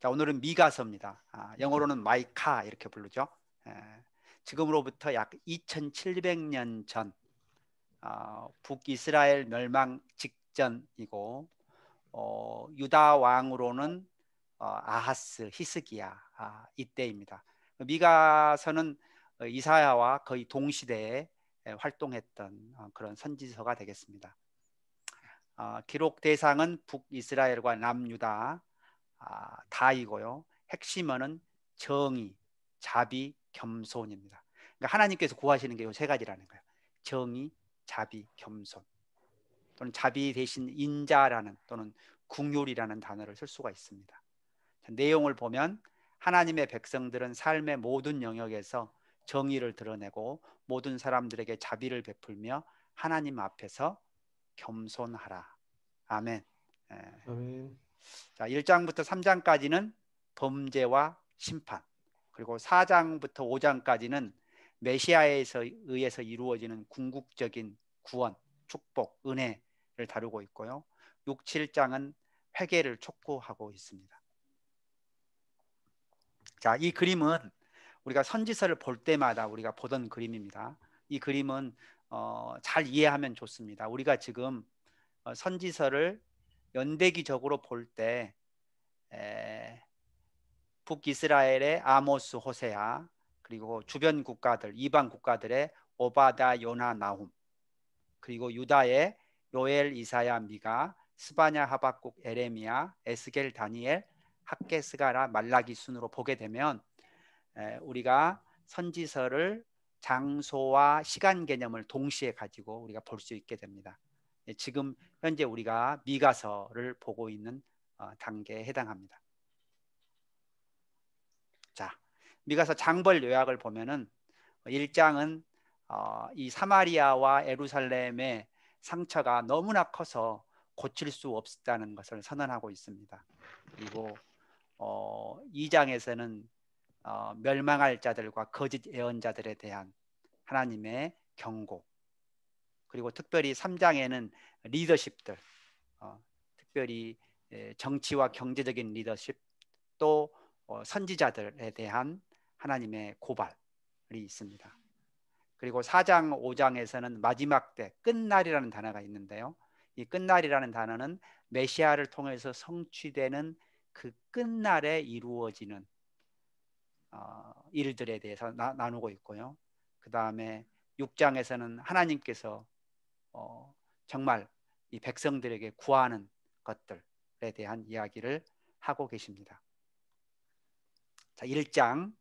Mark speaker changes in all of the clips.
Speaker 1: 자, 오늘은 미가서입니다. 아, 영어로는 마이카 이렇게 부르죠. 에, 예. 지금으로부터 약 2,700년 전 어, 북이스라엘 멸망 직전이고 어, 유다 왕으로는 어, 아하스 히스기야 아, 이때입니다. 미가서는 이사야와 거의 동시대에 예, 활동했던 어, 그런 선지서가 되겠습니다. 아, 기록 대상은 북이스라엘과 남유다 아, 다이고요. 핵심어는 정의, 자비, 겸손입니다. 그러니까 하나님께서 구하시는 게 이 세 가지라는 거예요. 정의, 자비, 겸손. 또는 자비 대신 인자라는 또는 궁율이라는 단어를 쓸 수가 있습니다. 내용을 보면 하나님의 백성들은 삶의 모든 영역에서 정의를 드러내고 모든 사람들에게 자비를 베풀며 하나님 앞에서 겸손하라. 아멘. 예. 아멘. 자, 1장부터 3장까지는 범죄와 심판. 그리고 4장부터 5장까지는 메시아에 의해서 이루어지는 궁극적인 구원, 축복, 은혜를 다루고 있고요. 6, 7장은 회개를 촉구하고 있습니다. 자, 이 그림은 우리가 선지서를 볼 때마다 우리가 보던 그림입니다. 이 그림은 어, 잘 이해하면 좋습니다. 우리가 지금 어, 선지서를 연대기적으로 볼 때 북이스라엘의 아모스 호세아 그리고 주변 국가들 이방 국가들의 오바다 요나 나훔 그리고 유다의 요엘 이사야 미가 스바냐 하박국 에레미야 에스겔 다니엘 학계스가라 말라기 순으로 보게 되면 우리가 선지서를 장소와 시간 개념을 동시에 가지고 우리가 볼 수 있게 됩니다. 예, 지금 현재 우리가 미가서를 보고 있는 어, 단계에 해당합니다. 자, 미가서 장벌 요약을 보면은 1장은 어, 이 사마리아와 에루살렘의 상처가 너무나 커서 고칠 수 없다는 것을 선언하고 있습니다. 그리고 어, 2장에서는 어, 멸망할 자들과 거짓 예언자들에 대한 하나님의 경고 그리고 특별히 3장에는 리더십들, 어, 특별히 정치와 경제적인 리더십 또 어, 선지자들에 대한 하나님의 고발이 있습니다. 그리고 4장, 5장에서는 마지막 때 끝날이라는 단어가 있는데요. 이 끝날이라는 단어는 메시아를 통해서 성취되는 그 끝날에 이루어지는 어, 일들에 대해서 나, 누고 있고요. 그 다음에 6장에서는 하나님께서 어, 정말 이 백성들에게 구하는 것들에 대한 이야기를 하고 계십니다. 자, 1장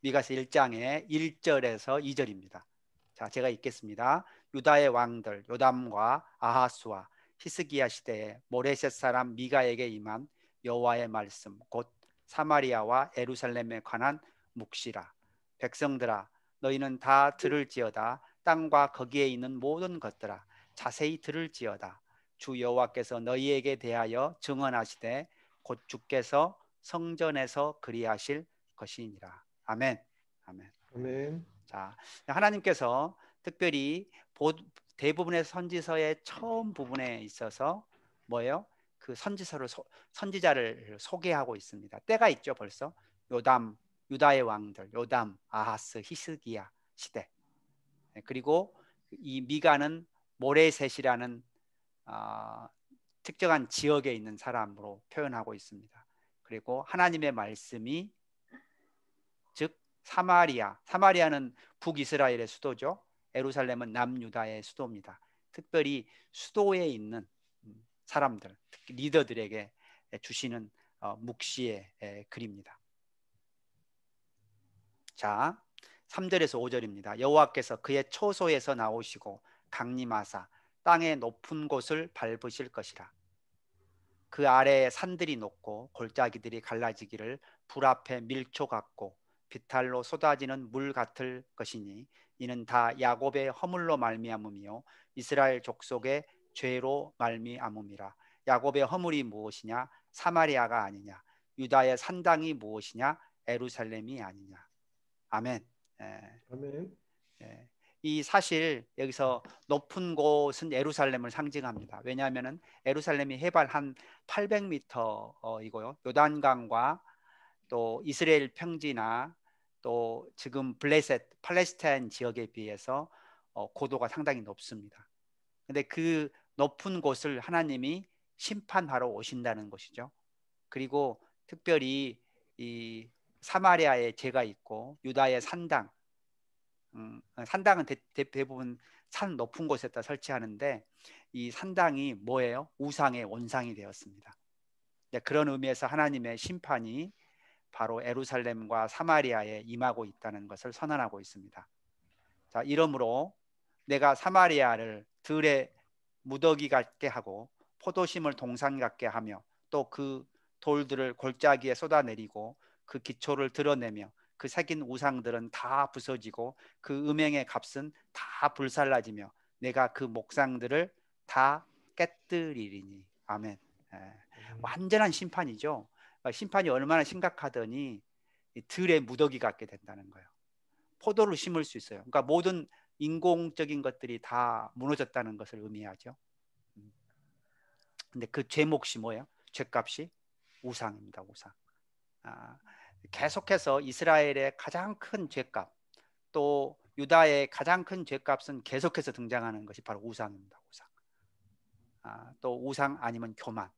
Speaker 1: 미가서 1장의 1절에서 2절입니다. 자, 제가 읽겠습니다. 유다의 왕들 요담과 아하수와 히스기야 시대에 모레셋 사람 미가에게 임한 여호와의 말씀 곧 사마리아와 에루살렘에 관한 묵시라 백성들아 너희는 다 들을지어다 땅과 거기에 있는 모든 것들아 자세히 들을지어다 주 여호와께서 너희에게 대하여 증언하시되 곧 주께서 성전에서 그리하실 것이니라 아멘 아멘 아멘 자 하나님께서 특별히 대부분의 선지서의 처음 부분에 있어서 뭐예요? 그 선지서를 소, 선지자를 소개하고 있습니다. 때가 있죠 벌써 요담 유다의 왕들 요담 아하스 히스기야 시대 네, 그리고 이 미가는 모레셋이라는 어, 아, 특정한 지역에 있는 사람으로 표현하고 있습니다. 그리고 하나님의 말씀이 즉 사마리아, 사마리아는 북이스라엘의 수도죠. 에루살렘은 남유다의 수도입니다. 특별히 수도에 있는 음, 사람들, 특히 리더들에게 주시는 어, 묵시의 에, 글입니다. 자, 3절에서 5절입니다. 여호와께서 그의 초소에서 나오시고 강림하사 땅의 높은 곳을 밟으실 것이라. 그 아래에 산들이 높고 골짜기들이 갈라지기를 불 앞에 밀초 같고 비탈로 쏟아지는 물 같을 것이니 이는 다 야곱의 허물로 말미암음이요 이스라엘 족속의 죄로 말미암음이라. 야곱의 허물이 무엇이냐? 사마리아가 아니냐? 유다의 산당이 무엇이냐? 에루살렘이 아니냐? 아멘. 예. 아멘. 예. 이 사실 여기서 높은 곳은 예루살렘을 상징합니다. 왜냐하면 예루살렘이 해발 한 800m이고요. 어, 요단강과 또 이스라엘 평지나 또 지금 블레셋 팔레스타인 지역에 비해서 어, 고도가 상당히 높습니다. 근데 그 높은 곳을 하나님이 심판하러 오신다는 것이죠. 그리고 특별히 이 사마리아에 제가 있고 유다의 산당 음, 산당은 대, 대 부분산 높은 곳에다 설치하는데 이 산당이 뭐예요? 우상의 원상이 되었습니다. 네, 그런 의미에서 하나님의 심판이 바로 에루살렘과 사마리아에 임하고 있다는 것을 선언하고 있습니다. 자, 이러므로 내가 사마리아를 들의 무더기 같게 하고 포도심을 동상 같게 하며 또 그 돌들을 골짜기에 쏟아내리고 그 기초를 드러내며 그 새긴 우상들은 다 부서지고 그 음행의 값은 다 불살라지며 내가 그 목상들을 다 깨뜨리리니 아멘. 예. 음. 완전한 심판이죠. 그러니까 심판이 얼마나 심각하더니 들에 무더기 같게 된다는 거예요. 포도를 심을 수 있어요. 그러니까 모든 인공적인 것들이 다 무너졌다는 것을 의미하죠. 음. 근데 그 죄목이 뭐예요? 죄값이 우상입니다. 우상. 아, 계속해서 이스라엘의 가장 큰 죄값 또 유다의 가장 큰 죄값은 계속해서 등장하는 것이 바로 우상입니다. 우상. 아, 또 우상 아니면 교만.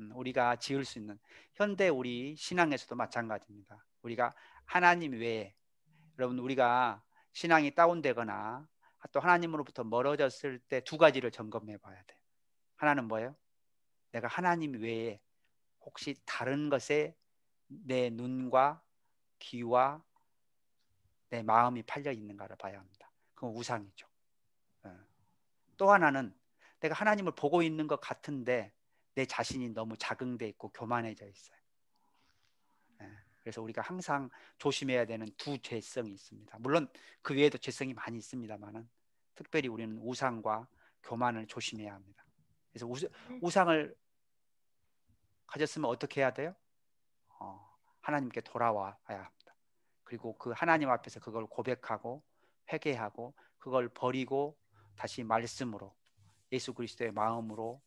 Speaker 1: 음, 우리가 지을 수 있는 현대 우리 신앙에서도 마찬가지입니다. 우리가 하나님 외에 여러분 우리가 신앙이 다운되거나 또 하나님으로부터 멀어졌을 때 두 가지를 점검해 봐야 돼. 하나는 뭐예요? 내가 하나님 외에 혹시 다른 것에 내 눈과 귀와 내 마음이 팔려 있는가를 봐야 합니다. 그건 우상이죠. 예. 또 하나는 내가 하나님을 보고 있는 것 같은데 내 자신이 너무 자긍돼 있고 교만해져 있어요. 예. 그래서 우리가 항상 조심해야 되는 두 죄성이 있습니다. 물론 그 외에도 죄성이 많이 있습니다만은 특별히 우리는 우상과 교만을 조심해야 합니다. 그래서 음. 우상을 가졌으면 어떻게 해야 돼요? 어, 하나님께 돌아와야 합니다. 그리고 그 하나님 앞에서 그걸 고백하고 회개하고 그걸 버리고 다시 말씀으로 예수 그리스도의 마음으로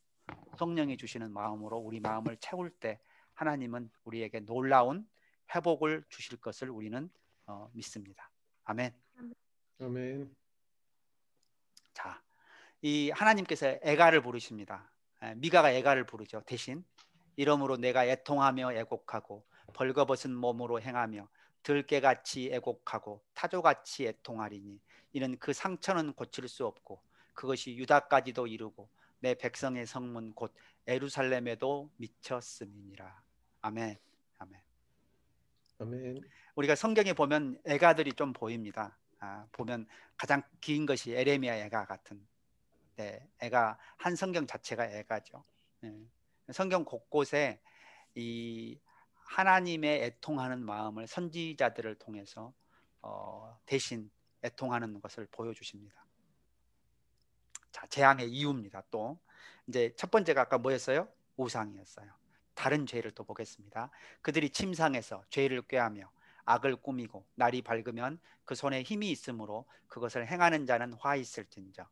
Speaker 1: 성령이 주시는 마음으로 우리 마음을 채울 때 하나님은 우리에게 놀라운 회복을 주실 것을 우리는 어, 믿습니다. 아멘. 아멘. 자, 이 하나님께서 애가를 부르십니다. 미가가 애가를 부르죠. 대신 이러므로 내가 애통하며 애곡하고 벌거벗은 몸으로 행하며 들깨같이 애곡하고 타조같이 애통하리니 이는 그 상처는 고칠 수 없고 그것이 유다까지도 이루고 내 백성의 성문 곧 에루살렘에도 미쳤음이니라. 아멘. 아멘. 아멘. 우리가 성경에 보면 애가들이 좀 보입니다. 아, 보면 가장 긴 것이 에레미야 애가 같은. 네, 애가 한 성경 자체가 애가죠. 네. 성경 곳곳에 이 하나님의 애통하는 마음을 선지자들을 통해서 어, 대신 애통하는 것을 보여주십니다. 자, 재앙의 이유입니다. 또 이제 첫 번째가 아까 뭐였어요? 우상이었어요. 다른 죄를 또 보겠습니다. 그들이 침상에서 죄를 꾀하며 악을 꾸미고 날이 밝으면 그 손에 힘이 있으므로 그것을 행하는 자는 화 있을진저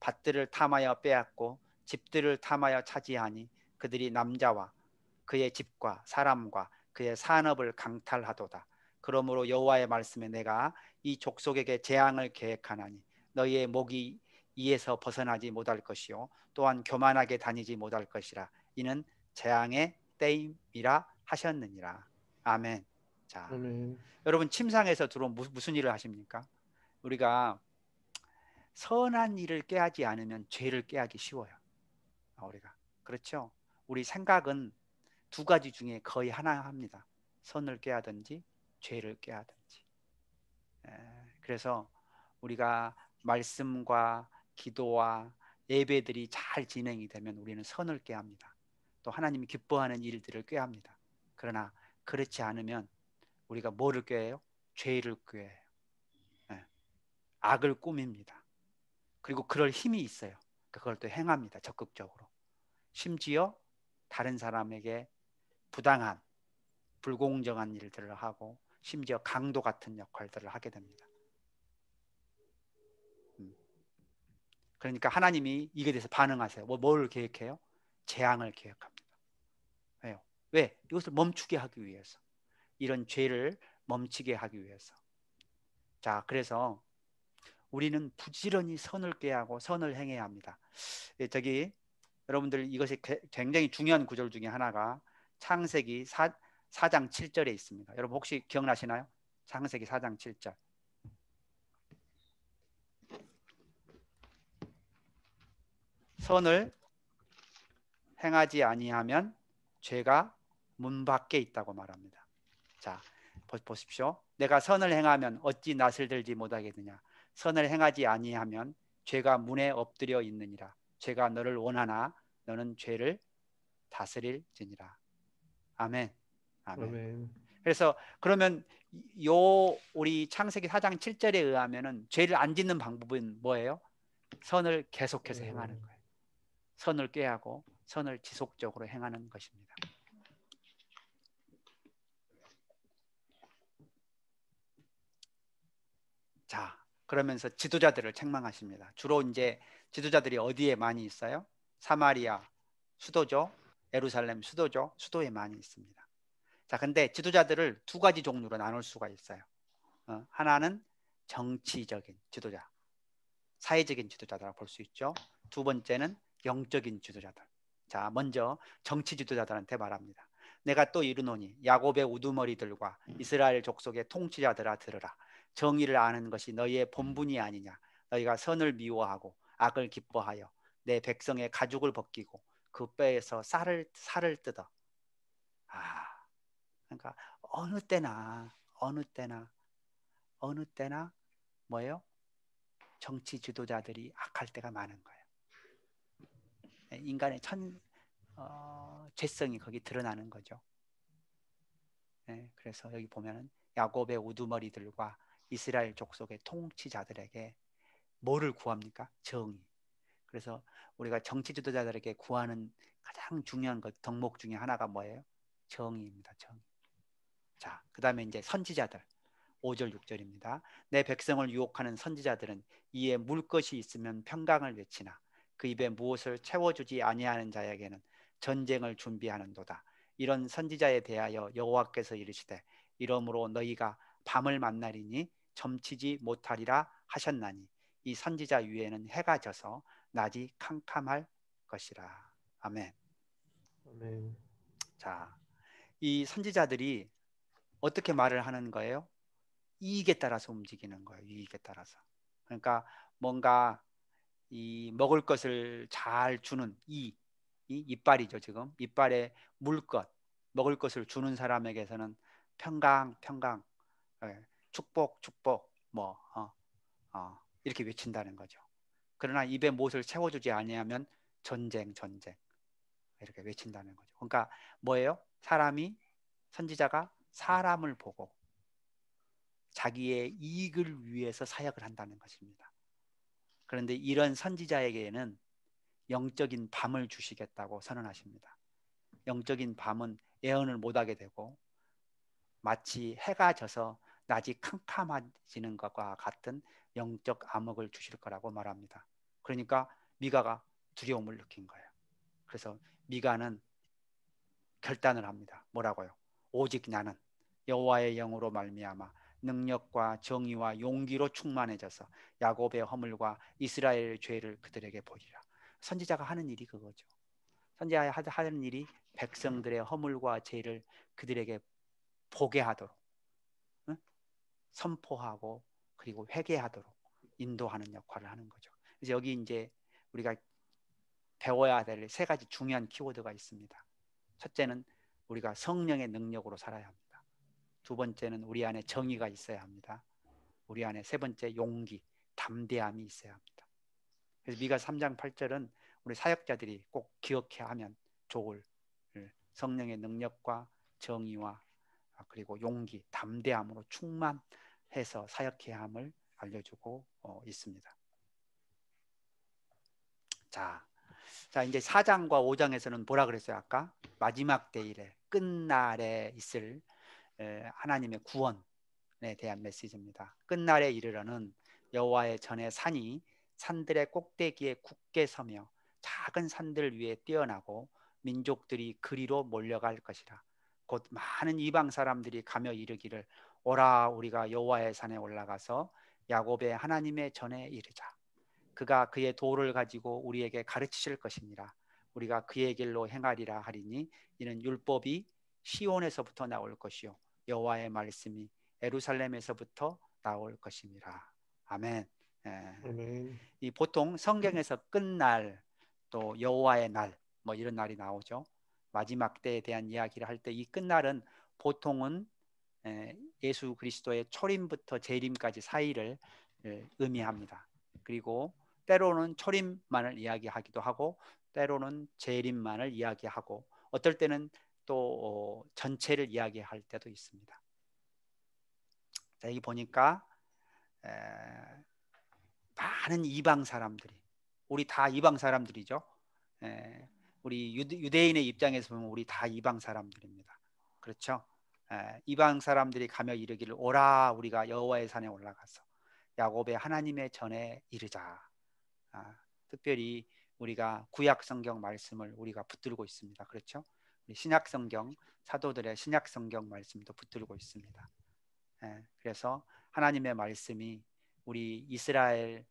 Speaker 1: 밭들을 탐하여 빼앗고 집들을 탐하여 차지하니 그들이 남자와 그의 집과 사람과 그의 산업을 강탈하도다. 그러므로 여호와의 말씀에 내가 이 족속에게 재앙을 계획하나니 너희의 목이 이에서 벗어나지 못할 것이요 또한 교만하게 다니지 못할 것이라 이는 재앙의 때임이라 하셨느니라. 아멘. 자, 아멘. 여러분 침상에서 들어 무슨 일을 하십니까? 우리가 선한 일을 깨하지 않으면 죄를 깨하기 쉬워요. 아, 우리가 그렇죠. 우리 생각은 두 가지 중에 거의 하나 합니다. 선을 깨하든지 죄를 깨하든지. 예, 그래서 우리가 말씀과 기도와 예배들이 잘 진행이 되면 우리는 선을 깨합니다. 또 하나님이 기뻐하는 일들을 꾀합니다. 그러나 그렇지 않으면 우리가 뭐를 꾀해요? 죄를 꾀해요. 예, 악을 꾸밉니다. 그리고 그럴 힘이 있어요. 그걸 또 행합니다. 적극적으로. 심지어 다른 사람에게 부당한 불공정한 일들을 하고 심지어 강도 같은 역할들을 하게 됩니다. 음. 그러니까 하나님이 이게 대해서 반응하세요. 뭐, 뭘 계획해요? 재앙을 계획합니다. 왜요? 왜? 이것을 멈추게 하기 위해서. 이런 죄를 멈추게 하기 위해서. 자, 그래서 우리는 부지런히 선을 꾀하고 선을 행해야 합니다. 예, 저기 여러분들 이것이 굉장히 중요한 구절 중에 하나가 창세기 4, 4장 7절에 있습니다. 여러분 혹시 기억나시나요? 창세기 4장 7절. 선을 행하지 아니하면 죄가 문 밖에 있다고 말합니다. 자, 보십시오. 내가 선을 행하면 어찌 낯을 들지 못하겠느냐. 선을 행하지 아니하면 죄가 문에 엎드려 있느니라. 죄가 너를 원하나 너는 죄를 다스릴지니라. 아멘. 아멘. 아멘. 그래서 그러면 요 우리 창세기 4장 7절에 의하면은 죄를 안 짓는 방법은 뭐예요? 선을 계속해서 음. 행하는 거예요. 선을 꾀하고 선을 지속적으로 행하는 것입니다. 자, 그러면서 지도자들을 책망하십니다. 주로 이제 지도자들이 어디에 많이 있어요? 사마리아 수도죠. 예루살렘 수도죠. 수도에 많이 있습니다. 자, 근데 지도자들을 두 가지 종류로 나눌 수가 있어요. 어, 하나는 정치적인 지도자, 사회적인 지도자들라고 볼수 있죠. 두 번째는 영적인 지도자들. 자, 먼저 정치 지도자들한테 말합니다. 내가 또 이르노니 야곱의 우두머리들과 이스라엘 족속의 통치자들아 들으라. 정의를 아는 것이 너희의 본분이 아니냐. 너희가 선을 미워하고 악을 기뻐하여 내 백성의 가죽을 벗기고 그 뼈에서 살을 살을 뜯어. 아, 그러니까 어느 때나 어느 때나 어느 때나 뭐요 정치 지도자들이 악할 때가 많은 거예요. 네, 인간의 천 어, 죄성이 거기 드러나는 거죠. 네, 그래서 여기 보면은 야곱의 우두머리들과 이스라엘 족속의 통치자들에게 뭐를 구합니까? 정의. 그래서 우리가 정치 지도자들에게 구하는 가장 중요한 것 덕목 중에 하나가 뭐예요? 정의입니다. 정의. 자, 그다음에 이제 선지자들. 5절 6절입니다. 내 백성을 유혹하는 선지자들은 이에 물 것이 있으면 평강을 외치나 그 입에 무엇을 채워주지 아니하는 자에게는 전쟁을 준비하는도다. 이런 선지자에 대하여 여호와께서 이르시되 이러므로 너희가 밤을 만나리니 점치지 못하리라 하셨나니 이 선지자 위에는 해가 져서 낮이 캄캄할 것이라. 아멘. 아멘. 자, 이 선지자들이 어떻게 말을 하는 거예요? 이익에 따라서 움직이는 거예요. 이익에 따라서. 그러니까 뭔가 이 먹을 것을 잘 주는 이, 이 이빨이죠 지금 이빨에 물 것, 먹을 것을 주는 사람에게서는 평강, 평강, 예, 축복, 축복, 뭐 어, 어, 이렇게 외친다는 거죠. 그러나 입에 못을 채워주지 아니하면 전쟁, 전쟁 이렇게 외친다는 거죠. 그러니까 뭐예요? 사람이 선지자가 사람을 보고 자기의 이익을 위해서 사역을 한다는 것입니다. 그런데 이런 선지자에게는 영적인 밤을 주시겠다고 선언하십니다. 영적인 밤은 예언을 못하게 되고 마치 해가 져서 낮이 캄캄해지는 것과 같은 영적 암흑을 주실 거라고 말합니다. 그러니까 미가가 두려움을 느낀 거예요. 그래서 미가는 결단을 합니다. 뭐라고요? 오직 나는 여호와의 영으로 말미암아 능력과 정의와 용기로 충만해져서 야곱의 허물과 이스라엘의 죄를 그들에게 보리라 선지자가 하는 일이 그거죠. 선지자가 하는 일이 백성들의 허물과 죄를 그들에게 보게 하도록 선포하고 그리고 회개하도록 인도하는 역할을 하는 거죠. 그래서 여기 이제 우리가 배워야 될 세 가지 중요한 키워드가 있습니다. 첫째는 우리가 성령의 능력으로 살아야 합니다. 두 번째는 우리 안에 정의가 있어야 합니다. 우리 안에 세 번째 용기, 담대함이 있어야 합니다. 그래서 미가 3장 8절은 우리 사역자들이 꼭 기억해야 하면 좋을 예, 성령의 능력과 정의와 그리고 용기, 담대함으로 충만 해서 사역해야 함을 알려주고 어, 있습니다. 자, 자 이제 4장과 5장에서는 뭐라 그랬어요 아까 마지막 때일에 끝날에 있을 에, 하나님의 구원에 대한 메시지입니다. 끝날에 이르러는 여호와의 전의 산이 산들의 꼭대기에 굳게 서며 작은 산들 위에 뛰어나고 민족들이 그리로 몰려갈 것이라 곧 많은 이방 사람들이 가며 이르기를 오라 우리가 여호와의 산에 올라가서 야곱의 하나님의 전에 이르자 그가 그의 도를 가지고 우리에게 가르치실 것이니라 우리가 그의 길로 행하리라 하리니 이는 율법이 시온에서부터 나올 것이요 여호와의 말씀이 에루살렘에서부터 나올 것이니라 아멘. 예. 아멘. 이 보통 성경에서 음. 끝날 또 여호와의 날 뭐 이런 날이 나오죠. 마지막 때에 대한 이야기를 할 때 이 끝날은 보통은 예수 그리스도의 초림부터 재림까지 사이를 의미합니다. 그리고 때로는 초림만을 이야기하기도 하고 때로는 재림만을 이야기하고 어떨 때는 또 어, 전체를 이야기할 때도 있습니다. 자, 여기 보니까 에, 많은 이방 사람들이 우리 다 이방 사람들이죠. 에, 우리 유대인의 입장에서 보면 우리 다 이방 사람들입니다. 그렇죠? 예, 이방 사람들이 가며 이르기를 오라 우리가 여호와의 산에 올라가서 야곱의 하나님의 전에 이르자. 아, 특별히 우리가 구약 성경 말씀을 우리가 붙들고 있습니다. 그렇죠? 신약 성경 사도들의 신약 성경 말씀도 붙들고 있습니다. 예, 그래서 하나님의 말씀이 우리 이스라엘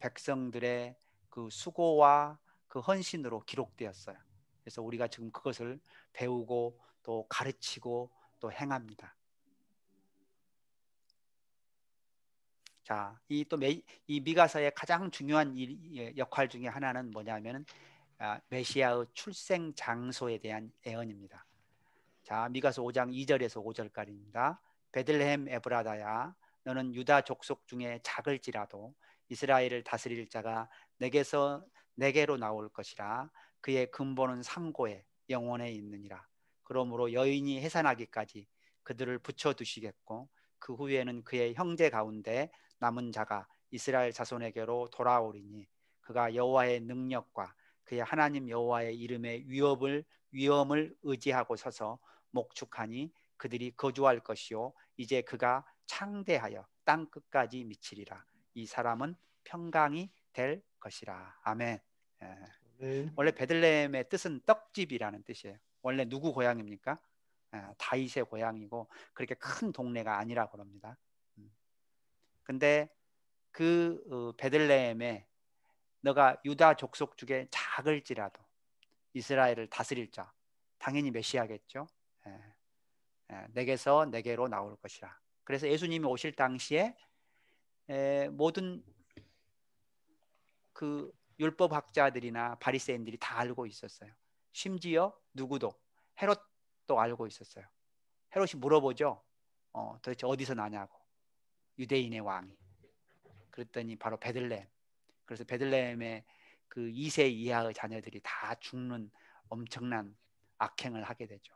Speaker 1: 백성들의 그 수고와 그 헌신으로 기록되었어요. 그래서 우리가 지금 그것을 배우고 또 가르치고 또 행합니다. 자, 이또이 미가서의 가장 중요한 일, 예, 역할 중에 하나는 뭐냐면 아, 메시아의 출생 장소에 대한 예언입니다. 자, 미가서 5장 2절에서 5절까지입니다. 베들레헴 에브라다야 너는 유다 족속 중에 작을지라도 이스라엘을 다스릴 자가 내게서 내게로 나올 것이라 그의 근본은 상고에 영원에 있느니라 그러므로 여인이 해산하기까지 그들을 붙여두시겠고 그 후에는 그의 형제 가운데 남은 자가 이스라엘 자손에게로 돌아오리니 그가 여호와의 능력과 그의 하나님 여호와의 이름의 위협을 위엄을 의지하고 서서 목축하니 그들이 거주할 것이요 이제 그가 창대하여 땅 끝까지 미치리라 이 사람은 평강이 될 것이라 아멘. 예. 네. 원래 베들레헴의 뜻은 떡집이라는 뜻이에요. 원래 누구 고향입니까? 아, 다윗의 고향이고 그렇게 큰 동네가 아니라 그럽니다. 음. 근데 그 어, 베들레헴에 너가 유다 족속 중에 작을지라도 이스라엘을 다스릴 자 당연히 메시아겠죠. 예. 예, 내게서 내게로 나올 것이라. 그래서 예수님이 오실 당시에 모든 그 율법학자들이나 바리새인들이 다 알고 있었어요. 심지어 누구도 헤롯도 알고 있었어요. 헤롯이 물어보죠. 어, 도대체 어디서 나냐고. 유대인의 왕이. 그랬더니 바로 베들레헴. 그래서 베들레헴의 그 2세 이하의 자녀들이 다 죽는 엄청난 악행을 하게 되죠.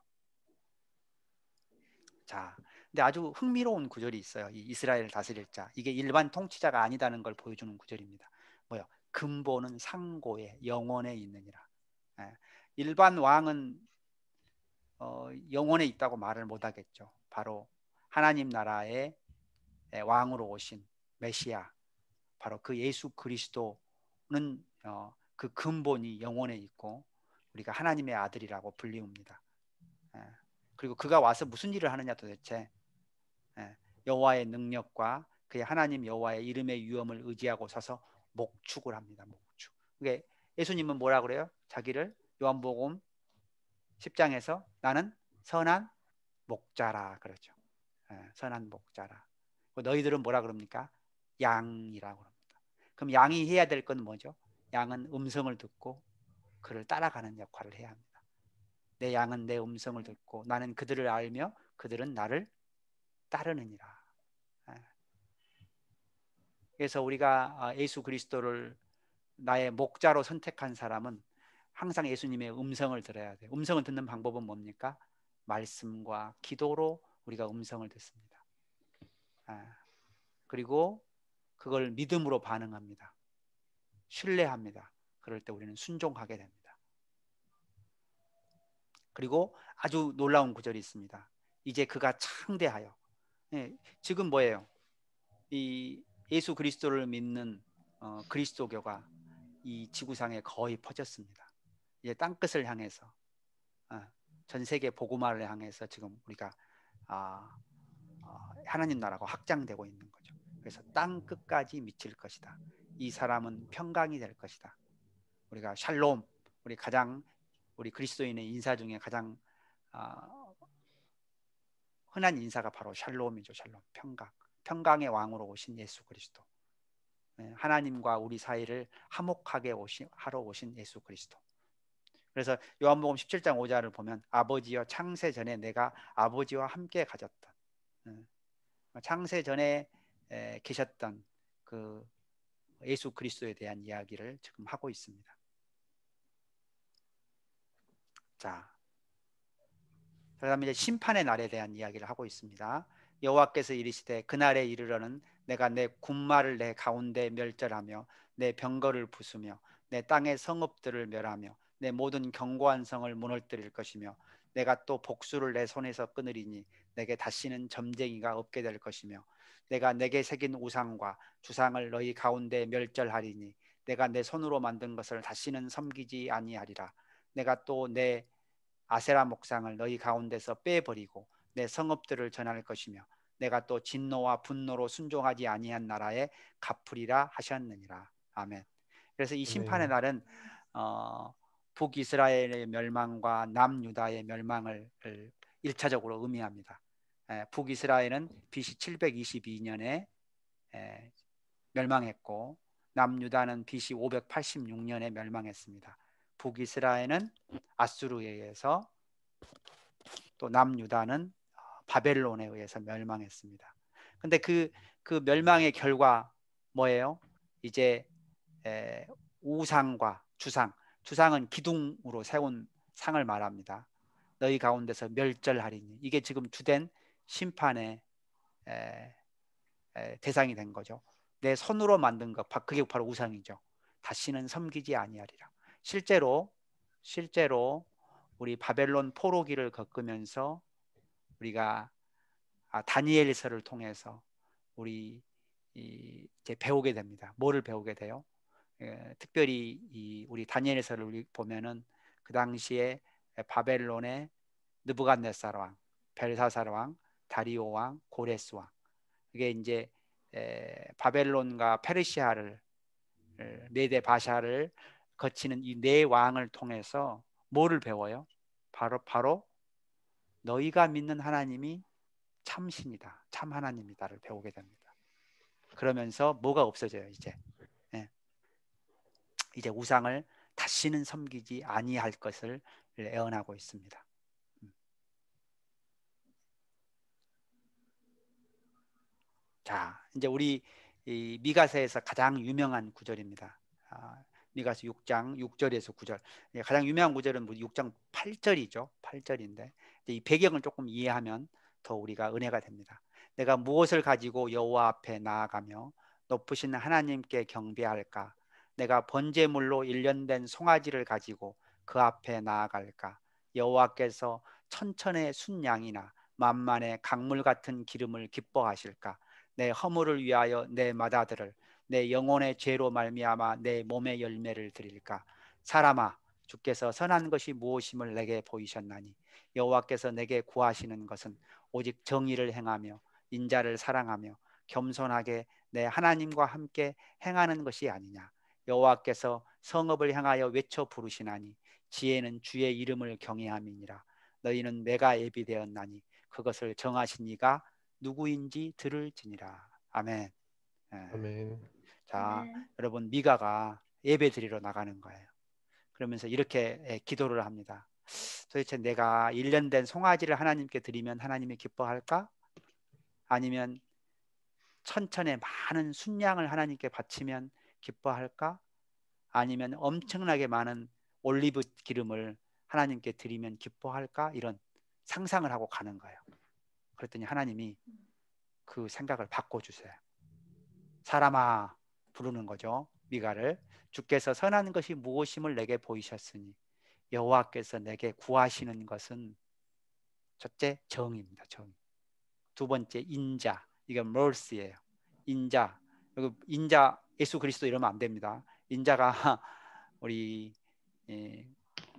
Speaker 1: 자, 근데 아주 흥미로운 구절이 있어요. 이 이스라엘을 다스릴 자. 이게 일반 통치자가 아니다는 걸 보여주는 구절입니다. 뭐요? 근본은 상고의 영원에 있느니라. 예. 일반 왕은 어, 영혼에 있다고 말을 못하겠죠. 바로 하나님 나라의 왕으로 오신 메시아, 바로 그 예수 그리스도는 어, 그 근본이 영혼에 있고 우리가 하나님의 아들이라고 불리웁니다. 예. 그리고 그가 와서 무슨 일을 하느냐 도대체 예. 여호와의 능력과 그의 하나님 여호와의 이름의 위엄을 의지하고 서서 목축을 합니다. 목축. 그게 예수님은 뭐라 그래요? 자기를 요한복음 10장에서 나는 선한 목자라 그러죠. 예, 선한 목자라. 그 너희들은 뭐라 그럽니까? 양이라고 합니다. 그럼 양이 해야 될 건 뭐죠? 양은 음성을 듣고 그를 따라가는 역할을 해야 합니다. 내 양은 내 음성을 듣고 나는 그들을 알며 그들은 나를 따르느니라. 예. 그래서 우리가 아, 예수 그리스도를 나의 목자로 선택한 사람은 항상 예수님의 음성을 들어야 돼요. 음성을 듣는 방법은 뭡니까? 말씀과 기도로 우리가 음성을 듣습니다. 아, 그리고 그걸 믿음으로 반응합니다. 신뢰합니다. 그럴 때 우리는 순종하게 됩니다. 그리고 아주 놀라운 구절이 있습니다. 이제 그가 창대하여. 예, 지금 뭐예요? 이 예수 그리스도를 믿는 어, 그리스도교가 이 지구상에 거의 퍼졌습니다. 예, 땅끝을 향해서 어, 전 세계 보고마를 향해서 지금 우리가 아, 어, 하나님 나라가 확장되고 있는 거죠. 그래서 땅 끝까지 미칠 것이다. 이 사람은 평강이 될 것이다. 우리가 샬롬, 우리 가장 우리 그리스도인의 인사 중에 가장 어, 흔한 인사가 바로 샬롬이죠. 샬롬, 평강, 평강의 왕으로 오신 예수 그리스도. 예, 하나님과 우리 사이를 화목하게 오신, 하러 오신 예수 그리스도. 그래서 요한복음 17장 5절을 보면 아버지여 창세 전에 내가 아버지와 함께 가졌던 어, 창세 전에 계셨던 그 예수 그리스도에 대한 이야기를 지금 하고 있습니다. 자, 그다음에 이제 심판의 날에 대한 이야기를 하고 있습니다. 여호와께서 이르시되 그날에 이르러는 내가 내 군마를 내 가운데 멸절하며 내 병거를 부수며 내 땅의 성읍들을 멸하며 내 모든 경고한성을 무너뜨릴 것이며 내가 또 복수를 내 손에서 끊으리니 내게 다시는 점쟁이가 없게 될 것이며 내가 내게 새긴 우상과 주상을 너희 가운데 멸절하리니 내가 내 손으로 만든 것을 다시는 섬기지 아니하리라 내가 또 내 아세라 목상을 너희 가운데서 빼버리고 내 성읍들을 전할 것이며 내가 또 진노와 분노로 순종하지 아니한 나라에 갚으리라 하셨느니라 아멘. 그래서 이 심판의 네. 날은 어, 북이스라엘의 멸망과 남유다의 멸망을 일차적으로 의미합니다. 예, 북이스라엘은 BC 722년에 예, 멸망했고 남유다는 BC 586년에 멸망했습니다. 북이스라엘은 아수르에 의해서 또 남유다는 어, 바벨론에 의해서 멸망했습니다. 근데 그, 그 멸망의 결과 뭐예요? 이제 우상과 주상 두상은 기둥으로 세운 상을 말합니다. 너희 가운데서 멸절하리니 이게 지금 주된 심판의 에, 에, 대상이 된 거죠. 내 손으로 만든 것, 그게 바로 우상이죠. 다시는 섬기지 아니하리라. 실제로 실제로 우리 바벨론 포로기를 겪으면서 우리가 아, 다니엘서를 통해서 우리 이, 이제 배우게 됩니다. 뭐를 배우게 돼요? 예, 특별히 이 우리 다니엘서를 보면은 그 당시에 바벨론의 느부갓네살 왕, 벨사살 왕, 다리오 왕, 고레스 왕 이게 이제 바벨론과 페르시아를 네대 바샤를 거치는 이 네 왕을 통해서 뭐를 배워요? 바로 바로 너희가 믿는 하나님이 참신이다, 참 하나님이다를 배우게 됩니다. 그러면서 뭐가 없어져요 이제 이제 우상을 다시는 섬기지 아니할 것을 애언하고 있습니다. 음. 자, 이제 우리 미가서에서 가장 유명한 구절입니다. 아, 미가서 6장 6절에서 9절. 예, 가장 유명한 구절은 6장 뭐 8절이죠. 8절인데 이 배경을 조금 이해하면 더 우리가 은혜가 됩니다. 내가 무엇을 가지고 여호와 앞에 나아가며 높으신 하나님께 경배할까? 내가 번제물로 일련된 송아지를 가지고 그 앞에 나아갈까 여호와께서 천천의 순양이나 만만의 강물 같은 기름을 기뻐하실까 내 허물을 위하여 내 마다들을 내 영혼의 죄로 말미암아 내 몸의 열매를 드릴까 사람아 주께서 선한 것이 무엇임을 내게 보이셨나니 여호와께서 내게 구하시는 것은 오직 정의를 행하며 인자를 사랑하며 겸손하게 내 하나님과 함께 행하는 것이 아니냐 여호와께서 성읍을 향하여 외쳐 부르시나니 지혜는 주의 이름을 경외함이니라 너희는 내가 예비되었나니 그것을 정하신 이가 누구인지 들을지니라 아멘. 네. 아멘. 자 네. 여러분 미가가 예배 드리러 나가는 거예요. 그러면서 이렇게 예, 기도를 합니다. 도대체 내가 1년 된 송아지를 하나님께 드리면 하나님이 기뻐할까? 아니면 천천히 많은 순양을 하나님께 바치면 기뻐할까? 아니면 엄청나게 많은 올리브 기름을 하나님께 드리면 기뻐할까? 이런 상상을 하고 가는 거예요. 그랬더니 하나님이 그 생각을 바꿔주세요. 사람아 부르는 거죠. 미가를 주께서 선한 것이 무엇임을 내게 보이셨으니 여호와께서 내게 구하시는 것은 첫째 정입니다. 정. 두 번째 인자. 이게 mercy예요. 인자. 인자 예수 그리스도 이러면 안 됩니다. 인자가 우리 예,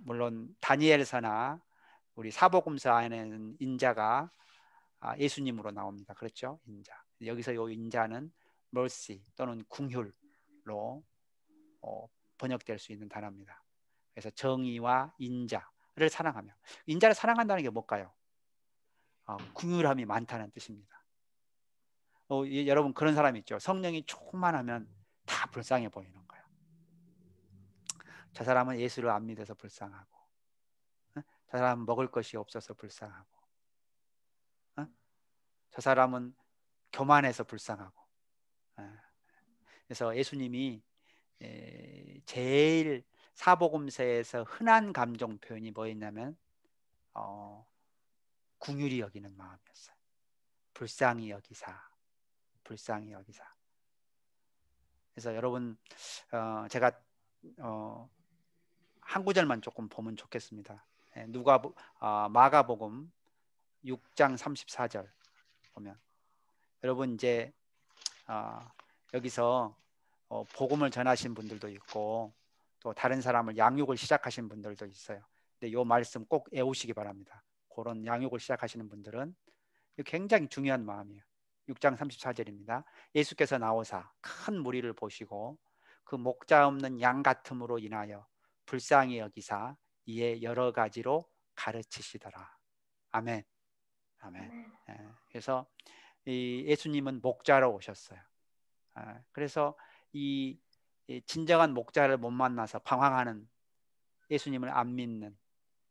Speaker 1: 물론 다니엘사나 우리 사복음서에는 인자가 아, 예수님으로 나옵니다. 그렇죠? 인자. 여기서 이 인자는 mercy 또는 궁휼로 어, 번역될 수 있는 단어입니다. 그래서 정의와 인자를 사랑하며 인자를 사랑한다는 게 뭘까요? 아, 궁휼함이 많다는 뜻입니다. 어, 여러분 그런 사람 있죠. 성령이 조금만 하면 다 불쌍해 보이는 거야. 저 사람은 예수를 안 믿어서 불쌍하고, 저 사람은 먹을 것이 없어서 불쌍하고, 저 사람은 교만해서 불쌍하고. 그래서 예수님이 제일 사복음서에서 흔한 감정 표현이 뭐였냐면 어, 궁율이 여기는 마음이었어요. 불쌍히 여기사, 불쌍히 여기사. 그래서 여러분 어, 제가 어, 한 구절만 조금 보면 좋겠습니다. 예, 누가 어, 마가복음 6장 34절 보면 여러분 이제 아, 여기서 어, 복음을 전하신 분들도 있고 또 다른 사람을 양육을 시작하신 분들도 있어요. 근데 요 말씀 꼭 외우시기 바랍니다. 그런 양육을 시작하시는 분들은 굉장히 중요한 마음이에요. 6장 34절입니다. 예수께서 나오사 큰 무리를 보시고 그 목자 없는 양 같음으로 인하여 불쌍히 여기사 이에 여러 가지로 가르치시더라. 아멘. 아멘. 네. 그래서 이 예수님은 목자로 오셨어요. 아, 그래서 이 진정한 목자를 못 만나서 방황하는 예수님을 안 믿는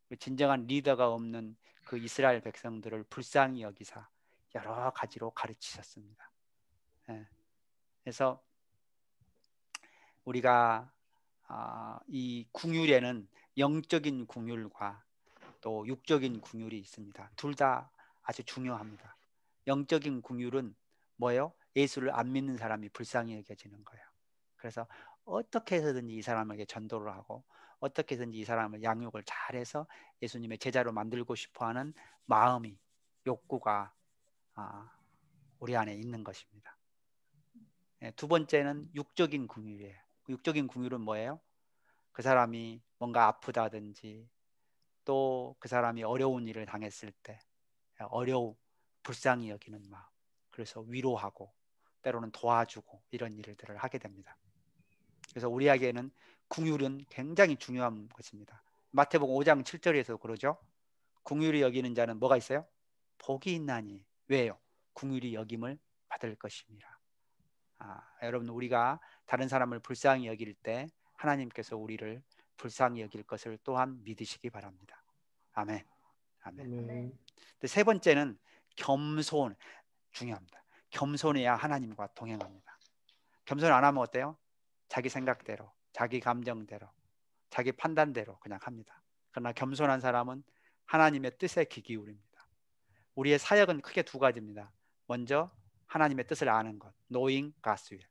Speaker 1: 그 진정한 리더가 없는 그 이스라엘 백성들을 불쌍히 여기사 여러 가지로 가르치셨습니다. 예. 그래서 우리가 어, 이 궁율에는 영적인 궁율과 또 육적인 궁율이 있습니다. 둘 다 아주 중요합니다. 영적인 궁율은 뭐예요? 예수를 안 믿는 사람이 불쌍히 여겨지는 거예요. 그래서 어떻게 해서든지 이 사람에게 전도를 하고 어떻게 해서든지 이 사람을 양육을 잘해서 예수님의 제자로 만들고 싶어하는 마음이 욕구가 아, 우리 안에 있는 것입니다. 예, 두 번째는 육적인 궁유예요. 육적인 궁유는 뭐예요? 그 사람이 뭔가 아프다든지 또 그 사람이 어려운 일을 당했을 때 예, 어려움, 불쌍히 여기는 마음. 그래서 위로하고 때로는 도와주고 이런 일들을 하게 됩니다. 그래서 우리에게는 궁율은 굉장히 중요한 것입니다. 마태복음 5장 7절에서 그러죠. 궁율이 여기는 자는 뭐가 있어요? 복이 있나니 왜요? 궁휼이 여김을 받을 것입니다. 아, 여러분 우리가 다른 사람을 불쌍히 여길 때 하나님께서 우리를 불쌍히 여길 것을 또한 믿으시기 바랍니다. 아멘. 아멘. 아세 번째는 겸손 중요합니다. 겸손해야 하나님과 동행합니다. 겸손 안 하면 어때요? 자기 생각대로, 자기 감정대로, 자기 판단대로 그냥 합니다. 그러나 겸손한 사람은 하나님의 뜻에 귀 기울입니다. 우리의 사역은 크게 두 가지입니다. 먼저 하나님의 뜻을 아는 것, knowing God's will.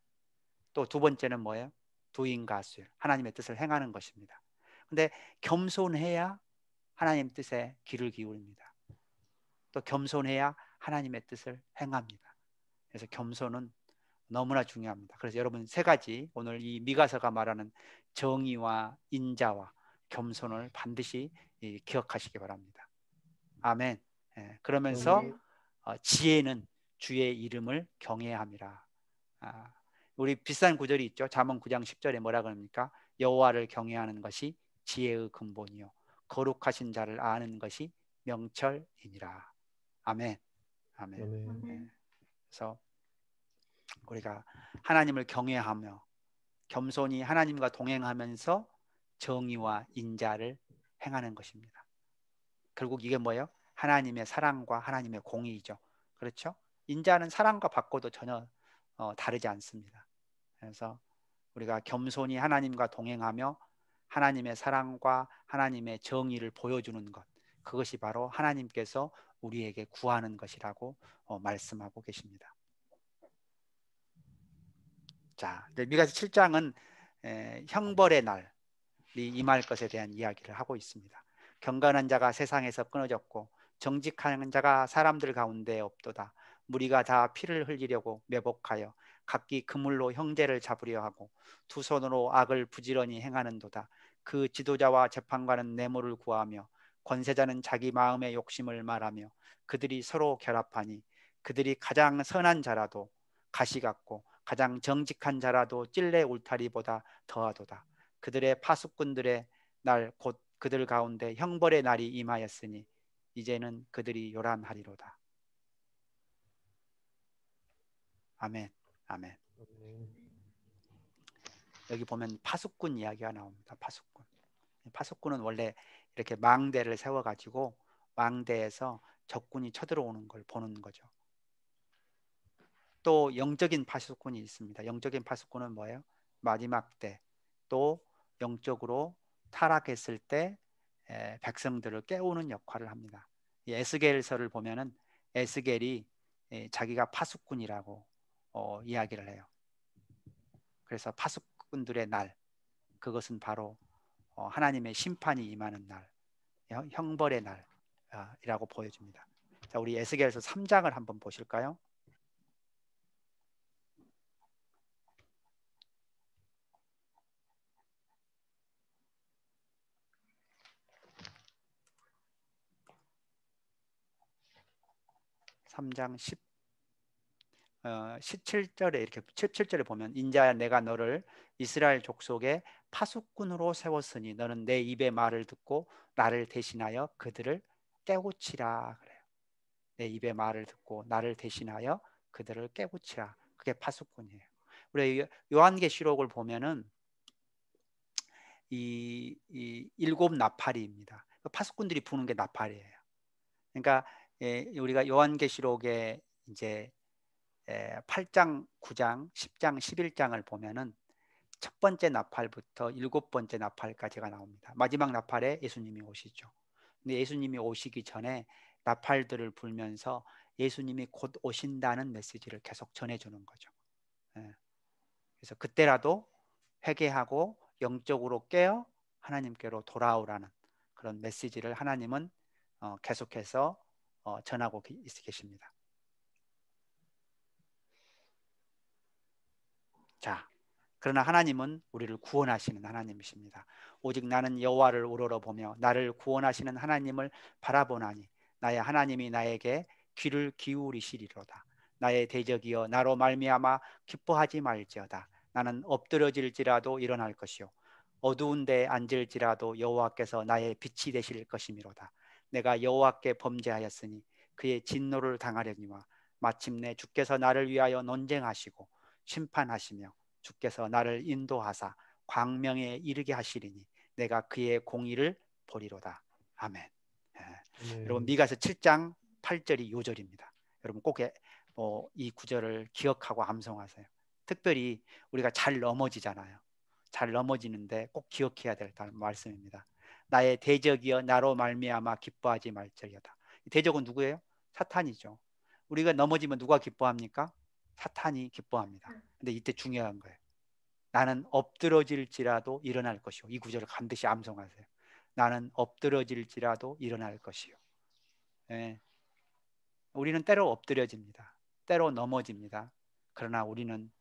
Speaker 1: 또 두 번째는 뭐예요? doing God's will. 하나님의 뜻을 행하는 것입니다. 근데 겸손해야 하나님 뜻에 귀를 기울입니다. 또 겸손해야 하나님의 뜻을 행합니다. 그래서 겸손은 너무나 중요합니다. 그래서 여러분 세 가지 오늘 이 미가서가 말하는 정의와 인자와 겸손을 반드시 기억하시기 바랍니다. 아멘. 예, 그러면서 네. 어, 지혜는 주의 이름을 경외함이라. 아, 우리 비싼 구절이 있죠. 잠언 9장 10절에 뭐라 그럽니까? 여호와를 경외하는 것이 지혜의 근본이요 거룩하신 자를 아는 것이 명철이니라. 아멘. 아멘. 아멘. 네. 그래서 우리가 하나님을 경외하며 겸손히 하나님과 동행하면서 정의와 인자를 행하는 것입니다. 결국 이게 뭐예요? 하나님의 사랑과 하나님의 공의이죠. 그렇죠? 인자는 사랑과 받고도 전혀 어, 다르지 않습니다. 그래서 우리가 겸손히 하나님과 동행하며 하나님의 사랑과 하나님의 정의를 보여주는 것 그것이 바로 하나님께서 우리에게 구하는 것이라고 어, 말씀하고 계십니다. 자, 미가서 7장은 에, 형벌의 날이 임할 것에 대한 이야기를 하고 있습니다. 경건한 자가 세상에서 끊어졌고 정직한 자가 사람들 가운데 없도다. 무리가 다 피를 흘리려고 매복하여 각기 그물로 형제를 잡으려 하고 두 손으로 악을 부지런히 행하는도다. 그 지도자와 재판관은 뇌물을 구하며 권세자는 자기 마음의 욕심을 말하며 그들이 서로 결합하니 그들이 가장 선한 자라도 가시 같고 가장 정직한 자라도 찔레 울타리보다 더하도다. 그들의 파수꾼들의 날 곧 그들 가운데 형벌의 날이 임하였으니 이제는 그들이 요란하리로다. 아멘. 아멘. 여기 보면 파수꾼 이야기가 나옵니다. 파수꾼. 파수꾼은 원래 이렇게 망대를 세워 가지고 망대에서 적군이 쳐들어오는 걸 보는 거죠. 또 영적인 파수꾼이 있습니다. 영적인 파수꾼은 뭐예요? 마지막 때 또 영적으로 타락했을 때 백성들을 깨우는 역할을 합니다. 에스겔서를 보면은 에스겔이 예, 자기가 파수꾼이라고 어, 이야기를 해요. 그래서 파수꾼들의 날 그것은 바로 어, 하나님의 심판이 임하는 날, 예, 형벌의 날이라고 보여줍니다. 자, 우리 에스겔서 3장을 한번 보실까요? 3장 10, 어, 17절에 이렇게 17절에 보면 인자야 내가 너를 이스라엘 족속의 파수꾼으로 세웠으니 너는 내 입의 말을 듣고 나를 대신하여 그들을 깨우치라 그래요. 내 입의 말을 듣고 나를 대신하여 그들을 깨우치라. 그게 파수꾼이에요. 우리 요한계시록을 보면은 이, 이 일곱 나팔이입니다. 그 파수꾼들이 부는 게 나팔이에요. 그러니까 예, 우리가 요한계시록에 이제 8장, 9장, 10장, 11장을 보면은 첫 번째 나팔부터 일곱 번째 나팔까지가 나옵니다. 마지막 나팔에 예수님이 오시죠. 근데 예수님이 오시기 전에 나팔들을 불면서 예수님이 곧 오신다는 메시지를 계속 전해주는 거죠. 예. 그래서 그때라도 회개하고 영적으로 깨어 하나님께로 돌아오라는 그런 메시지를 하나님은 어, 계속해서 어, 전하고 계십니다. 자, 그러나 하나님은 우리를 구원하시는 하나님이십니다. 오직 나는 여호와를 우러러보며 나를 구원하시는 하나님을 바라보나니 나의 하나님이 나에게 귀를 기울이시리로다. 나의 대적이여 나로 말미암아 기뻐하지 말지어다. 나는 엎드려질지라도 일어날 것이요 어두운데 앉을지라도 여호와께서 나의 빛이 되실 것이미로다. 내가 여호와께 범죄하였으니 그의 진노를 당하려니와 마침내 주께서 나를 위하여 논쟁하시고 심판하시며 주께서 나를 인도하사 광명에 이르게 하시리니 내가 그의 공의를 보리로다. 아멘. 예. 네. 여러분 미가서 7장 8절이 요절입니다. 여러분 꼭이 어, 뭐 구절을 기억하고 암송하세요. 특별히 우리가 잘 넘어지잖아요. 잘 넘어지는데 꼭 기억해야 될 말씀입니다. 나의 대적이여 나로 말미암아 기뻐하지 말지어다. 대적은 누구예요? 사탄이죠. 우리가 넘어지면 누가 기뻐합니까? 사탄이 기뻐합니다. 음. 근데 이때 중요한 거예요. 나는 엎드러질지라도 일어날 것이요. 이 구절을 반드시 암송하세요. 나는 엎드러질지라도 일어날 것이요. 예. 우리는 때로 엎드려집니다. 때로 넘어집니다. 그러나 우리는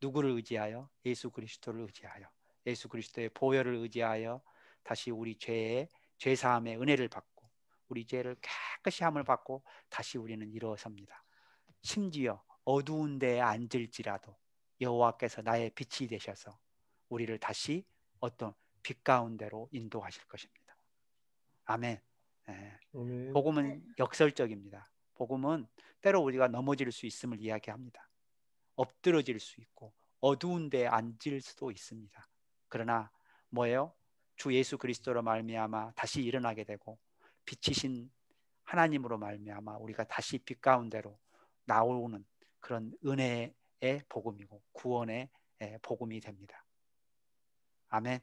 Speaker 1: 누구를 의지하여? 예수 그리스도를 의지하여. 예수 그리스도의 보혈을 의지하여 다시 우리 죄의 죄 사함의 은혜를 받고 우리 죄를 깨끗이 함을 받고 다시 우리는 일어섭니다. 심지어 어두운 데에 앉을지라도 여호와께서 나의 빛이 되셔서 우리를 다시 어떤 빛 가운데로 인도하실 것입니다. 아멘. 네. 복음은 역설적입니다. 복음은 때로 우리가 넘어질 수 있음을 이야기합니다. 엎드러질 수 있고 어두운 데 앉을 수도 있습니다. 그러나 뭐예요? 주 예수 그리스도로 말미암아 다시 일어나게 되고 빛이신 하나님으로 말미암아 우리가 다시 빛 가운데로 나오는 그런 은혜의 복음이고 구원의 예, 복음이 됩니다. 아멘.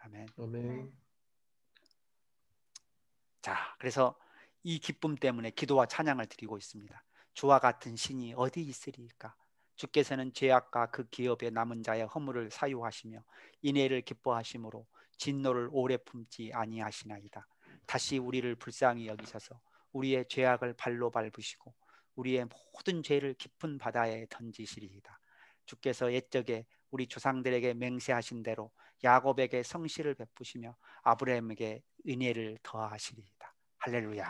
Speaker 1: 아멘. 아멘. 자, 그래서 이 기쁨 때문에 기도와 찬양을 드리고 있습니다. 주와 같은 신이 어디 있으리까? 주께서는 죄악과 그 기업의 남은 자의 허물을 사유하시며 인애를 기뻐하심으로 진노를 오래 품지 아니하시나이다. 다시 우리를 불쌍히 여기셔서 우리의 죄악을 발로 밟으시고 우리의 모든 죄를 깊은 바다에 던지시리이다. 주께서 옛적에 우리 조상들에게 맹세하신 대로 야곱에게 성실을 베푸시며 아브라함에게 은혜를 더하시리이다. 할렐루야.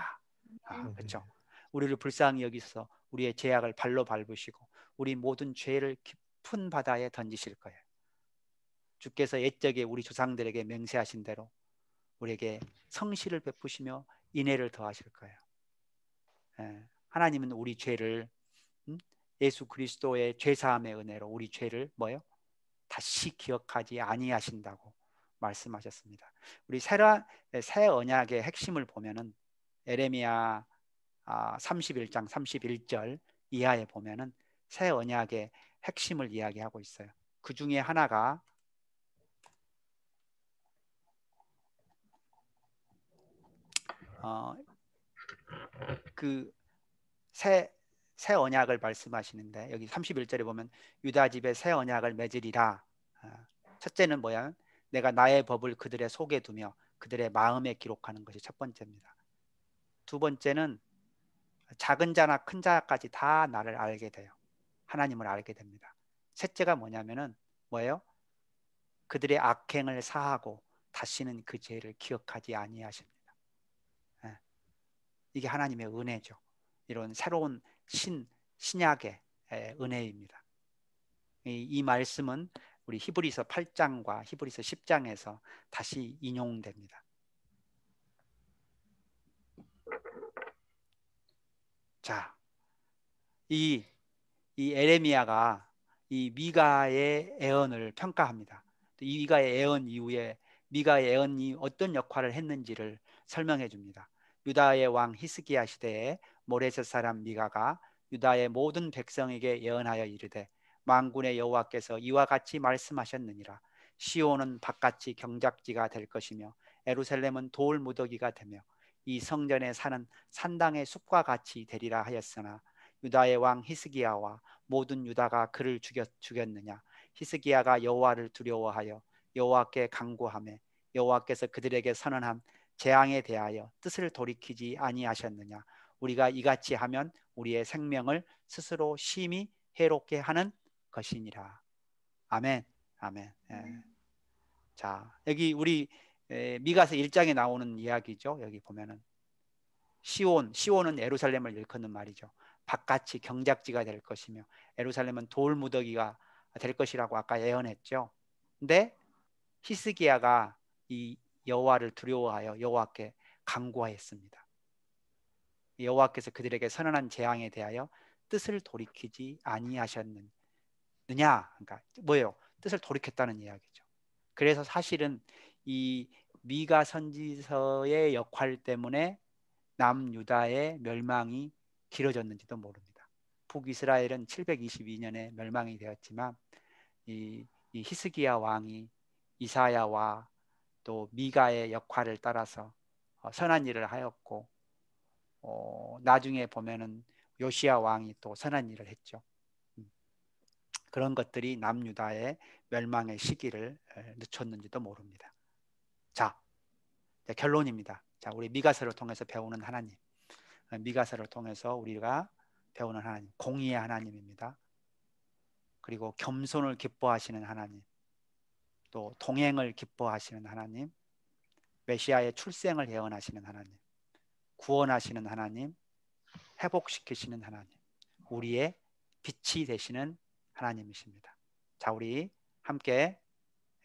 Speaker 1: 아, 그렇죠. 우리를 불쌍히 여기서 우리의 죄악을 발로 밟으시고 우리 모든 죄를 깊은 바다에 던지실 거예요. 주께서 옛적에 우리 조상들에게 맹세하신 대로 우리에게 성실을 베푸시며 인애를 더하실 거예요. 예, 하나님은 우리 죄를 음? 예수 그리스도의 죄사함의 은혜로 우리 죄를 뭐요? 다시 기억하지 아니하신다고 말씀하셨습니다. 우리 새 언약의 핵심을 보면은 에레미야 31장 31절 이하에 보면은 새 언약의 핵심을 이야기하고 있어요. 그 중에 하나가 어, 그새 새 언약을 말씀하시는데 여기 31절에 보면 유다 집에 새 언약을 맺으리라. 어, 첫째는 뭐야? 내가 나의 법을 그들의 속에 두며 그들의 마음에 기록하는 것이 첫 번째입니다. 두 번째는 작은 자나 큰 자까지 다 나를 알게 돼요. 하나님을 알게 됩니다. 셋째가 뭐냐면은 뭐예요? 그들의 악행을 사하고 다시는 그 죄를 기억하지 아니하십니다. 이게 하나님의 은혜죠. 이런 새로운 신 신약의 은혜입니다. 이, 이 말씀은 우리 히브리서 8장과 히브리서 10장에서 다시 인용됩니다. 자, 이, 이 에레미야가 이 미가의 애언을 평가합니다. 이 미가의 애언 이후에 미가의 애언이 어떤 역할을 했는지를 설명해 줍니다. 유다의 왕 히스기야 시대에 모레셋 사람 미가가 유다의 모든 백성에게 예언하여 이르되 만군의 여호와께서 이와 같이 말씀하셨느니라 시온은 바깥이 경작지가 될 것이며 에루살렘은 돌 무더기가 되며 이 성전에 사는 산당의 숲과 같이 되리라 하였으나 유다의 왕 히스기야와 모든 유다가 그를 죽였, 느냐 히스기야가 여호와를 두려워하여 여호와께 강구함에 여호와께서 그들에게 선언한 재앙에 대하여 뜻을 돌이키지 아니하셨느냐 우리가 이같이 하면 우리의 생명을 스스로 심히 해롭게 하는 것이니라 아멘 아멘 예. 네. 자 여기 우리 미가서 1장에 나오는 이야기죠 여기 보면은 시온 시온은 예루살렘을 일컫는 말이죠 바깥이 경작지가 될 것이며 예루살렘은 돌무더기가 될 것이라고 아까 예언했죠 근데 히스기야가 이 여호와를 두려워하여 여호와께 간구하였습니다. 여호와께서 그들에게 선언한 재앙에 대하여 뜻을 돌이키지 아니하셨느냐? 그러니까 뭐예요? 뜻을 돌이켰다는 이야기죠. 그래서 사실은 이 미가 선지서의 역할 때문에 남유다의 멸망이 길어졌는지도 모릅니다. 북이스라엘은 722년에 멸망이 되었지만 이, 이 히스기야 왕이 이사야와 또 미가의 역할을 따라서 어, 선한 일을 하였고 어, 나중에 보면은 요시아 왕이 또 선한 일을 했죠. 음. 그런 것들이 남유다의 멸망의 시기를 늦췄는지도 모릅니다. 자, 결론입니다. 자, 우리 미가서를 통해서 배우는 하나님, 어, 미가서를 통해서 우리가 배우는 하나님, 공의의 하나님입니다. 그리고 겸손을 기뻐하시는 하나님, 또 동행을 기뻐하시는 하나님, 메시아의 출생을 예언하시는 하나님, 구원하시는 하나님, 회복시키시는 하나님, 우리의 빛이 되시는 하나님이십니다. 자, 우리 함께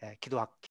Speaker 1: 예, 기도할